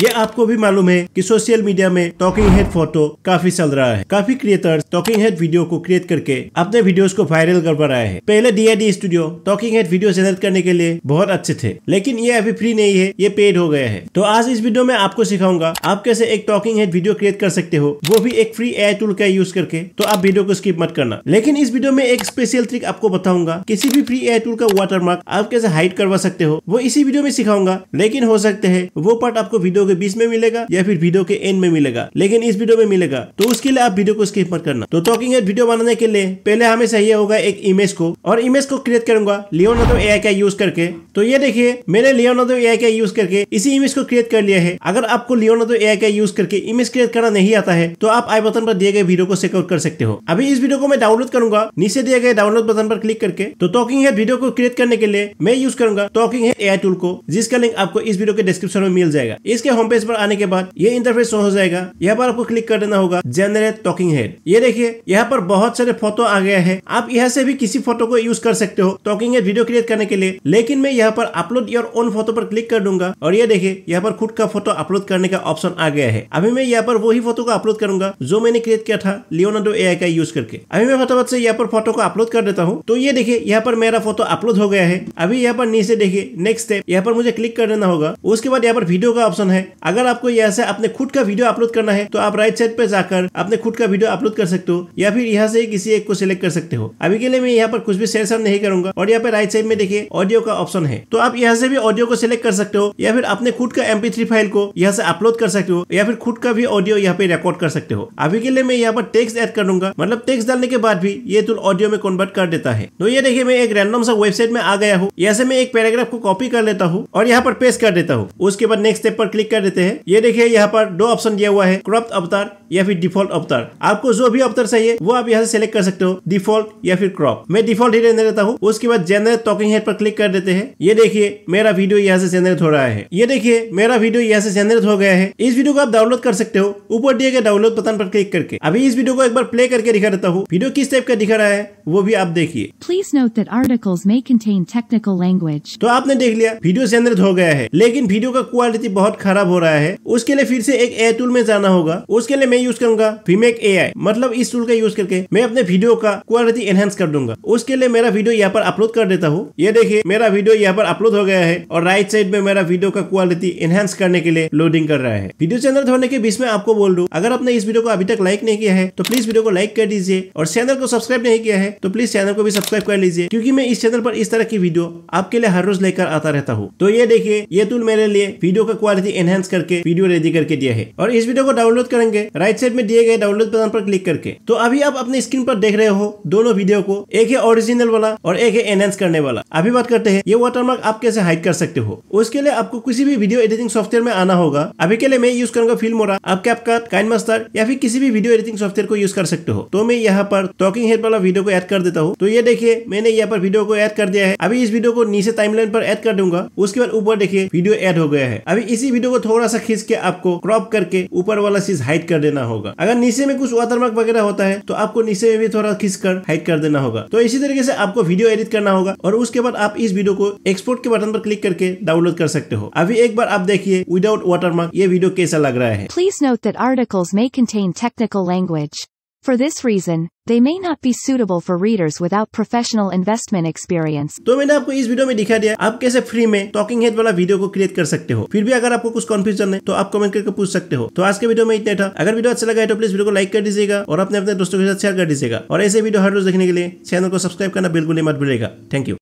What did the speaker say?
ये आपको भी मालूम है कि सोशल मीडिया में टॉकिंग हेड फोटो काफी चल रहा है काफी क्रिएटर्स टॉकिंग हेड वीडियो को क्रिएट करके अपने वीडियोस को वायरल कर पा रहे हैं पहले D studio talking head video generate करने के लिए बहुत अच्छे थे लेकिन ये अभी फ्री नहीं है ये पेड हो गया है तो आज इस वीडियो में आपको सिखाऊंगा आप कैसे एक टॉकिंग हेड वीडियो क्रिएट कर सकते हो वो भी एक फ्री एयर टूल का यूज करके तो आप वीडियो को स्किप मत करना लेकिन इस वीडियो में एक स्पेशल ट्रिक आपको बताऊंगा किसी भी फ्री एयर टूल का वाटर आप कैसे हाइड करवा सकते हो वो इसी वीडियो में सिखाऊंगा लेकिन हो सकते है वो पार्ट आपको वीडियो के बीच में मिलेगा या फिर वीडियो के एंड में मिलेगा लेकिन इस वीडियो में मिलेगा तो उसके लिए आप वीडियो को स्किप मत करना तो टॉकिंग हेड वीडियो बनाने के लिए पहले हमें चाहिए होगा एक इमेज को और इमेज को क्रिएट करूंगा लियोनाडो ए का यूज करके तो ये देखिए मैंने लियोनाडो ए का यूज करके इसी इमेज को क्रिएट कर लिया है अगर आपको लियोनाडो ए का यूज करके इमेज क्रिएट करना नहीं आता है तो आप आई बटन पर दिए गए वीडियो को चेकआउट कर सकते हो अभी इस वीडियो को मैं डाउनलोड करूंगा नीचे दिए गए डाउनलोड बटन पर क्लिक करके तो टॉकिंग हेड वीडियो को क्रिएट करने के लिए मैं यूज करूंगा टॉकिंग हेड ए टूल को जिसका लिंक आपको इस वीडियो के डिस्क्रिप्शन में मिल जाएगा इसके होम पेज पर आने के बाद ये इंटरफेस हो जाएगा यहाँ पर आपको क्लिक कर देना होगा जनरेट टॉकिंग हेड ये देखिए यहाँ पर बहुत सारे फोटो आ गया है आप यहाँ से भी किसी फोटो को यूज कर सकते हो टॉकिंग हेड वीडियो क्रिएट करने के लिए लेकिन मैं यहाँ पर अपलोड योर ओन फोटो पर क्लिक कर दूंगा और ये देखिए यहाँ पर खुद का फोटो अपलोड करने का ऑप्शन आ गया है अभी मैं यहाँ पर वही फोटो को अपलोड करूंगा जो मैंने क्रिएट किया था लियोनाडो ए का यूज करके अभी मैं फटाफट से यहाँ पर फोटो को अपलोड कर देता हूँ तो ये देखिए यहाँ पर मेरा फोटो अपलोड हो गया है अभी यहाँ पर नीचे देखिए नेक्स्ट स्टेप यहाँ पर मुझे क्लिक कर देना होगा उसके बाद यहाँ पर वीडियो का ऑप्शन है अगर आपको यहाँ से अपने खुद का वीडियो अपलोड करना है तो आप राइट साइड पर जाकर अपने खुद का वीडियो अपलोड कर सकते हो या फिर यहाँ से किसी एक को सिलेक्ट कर सकते हो अभी के लिए मैं यहाँ पर कुछ भी सेंसर नहीं करूंगा और यहाँ पे राइट साइड में देखिए ऑडियो का ऑप्शन है तो आप यहाँ से भी ऑडियो को सिलेक्ट कर सकते हो या फिर अपने खुद का एमपी फाइल को यहाँ से अपलोड कर सकते हो या फिर खुद का भी ऑडियो यहाँ पे रिकॉर्ड कर सकते हो अभी के लिए मैं यहाँ पर टेक्स एड कर दूंगा मतलब टेक्स डालने के बाद भी ये टूल ऑडियो में कन्वर्ट कर देता है तो ये देखिए मैं एक रैंडम सा वेबसाइट में आ गया हूँ यहाँ से मैं एक पैराग्राफ को कॉपी कर लेता हूँ और यहाँ पर पेस्ट कर देता हूँ उसके बाद नेक्स्ट स्टेप पर क्लिक कर कर देते हैं ये देखिए यहाँ पर दो ऑप्शन दिया हुआ है क्रॉप अवतार या फिर डिफॉल्ट अवतार आपको जो भी अवतार चाहिए वो आप यहाँ से कर सकते हो डिफॉल्ट या फिर क्रॉप मैं डिफॉल्ट ही रहने देता हूँ उसके बाद जनरेट टॉकिंग हेड पर क्लिक कर देते हैं ये देखिए मेरा वीडियो यहाँ से जेनरेट हो रहा है ये देखिए मेरा वीडियो यहाँ से जेनरेट हो गया है इस वीडियो को आप डाउनलोड कर सकते हो ऊपर दिए गए डाउनलोड बटन पर क्लिक करके अभी इस वीडियो को एक बार प्ले करके दिखा देता हूँ वीडियो किस टाइप का दिखा रहा है वो भी आप देखिए please note that articles may contain technical language तो आपने देख लिया वीडियो जेनरेट हो गया है लेकिन वीडियो का क्वालिटी बहुत खराब खराब हो रहा है उसके लिए फिर से एक ए टूल में जाना होगा उसके लिए मैं यूज करूंगा फीमेक ए मतलब इस टूल का यूज करके मैं अपने वीडियो का क्वालिटी एनहेंस कर दूंगा उसके लिए मेरा वीडियो यहाँ पर अपलोड कर देता हूँ ये देखिए मेरा वीडियो यहाँ पर अपलोड हो गया है और राइट साइड में मेरा वीडियो का क्वालिटी एनहेंस करने के लिए लोडिंग कर रहा है वीडियो चैनल होने के बीच में आपको बोल दू अगर आपने इस वीडियो को अभी तक लाइक नहीं किया है तो प्लीज वीडियो को लाइक कर दीजिए और चैनल को सब्सक्राइब नहीं किया है तो प्लीज चैनल को भी सब्सक्राइब कर लीजिए क्योंकि मैं इस चैनल पर इस तरह की वीडियो आपके लिए हर रोज लेकर आता रहता हूँ तो ये देखिए ये टूल मेरे लिए वीडियो का क्वालिटी एनहेंस एनहेंस करके वीडियो रेडी करके दिया है और इस वीडियो को डाउनलोड करेंगे राइट साइड में दिए गए डाउनलोड बटन पर क्लिक करके तो अभी आप अपने स्क्रीन पर देख रहे हो दोनों वीडियो को एक है ओरिजिनल वाला और एक है एनहेंस करने वाला अभी बात करते हैं ये वाटरमार्क आप कैसे हाइड कर सकते हो उसके लिए आपको किसी भी वीडियो एडिटिंग सॉफ्टवेयर में आना होगा अभी के लिए मैं यूज करूंगा फिल्मोरा आप कैपकट काइन मास्टर या फिर किसी भी वीडियो एडिटिंग सॉफ्टवेयर को यूज कर सकते हो तो मैं यहाँ पर टॉकिंग हेड वाला वीडियो को एड कर देता हूँ तो ये देखिए मैंने यहाँ पर वीडियो को एड कर दिया है अभी इस वीडियो को नीचे टाइमलाइन पर एड कर दूंगा उसके बाद ऊपर देखिए वीडियो एड हो गया है अभी इसी वीडियो को थोड़ा सा खींच के आपको क्रॉप करके ऊपर वाला चीज हाइट कर देना होगा अगर नीचे में कुछ वाटरमार्क वगैरह होता है तो आपको नीचे में भी थोड़ा खींच कर हाइट कर देना होगा तो इसी तरीके से आपको वीडियो एडिट करना होगा और उसके बाद आप इस वीडियो को एक्सपोर्ट के बटन पर क्लिक करके डाउनलोड कर सकते हो अभी एक बार आप देखिए विदाउट वाटरमार्क ये वीडियो कैसा लग रहा है please note that articles may contain technical language For this reason, they may not be suitable for readers without professional investment experience. तो मैंने आपको इस वीडियो में दिखा दिया आप कैसे फ्री में टॉकिंग हेड वाला वीडियो को क्रिएट कर सकते हो फिर भी अगर आपको कुछ कंफ्यूजन है तो आप कमेंट करके पूछ सकते हो तो आज के वीडियो में इतना था अगर वीडियो अच्छा लगा है तो प्लीज वीडियो को लाइक कर दीजिएगा और अपने अपने दोस्तों के साथ शेयर कर दीजिएगा और ऐसे वीडियो हर रोज देखने के लिए चैनल को सब्सक्राइब करना बिल्कुल नहीं मत भूलेगा थैंक यू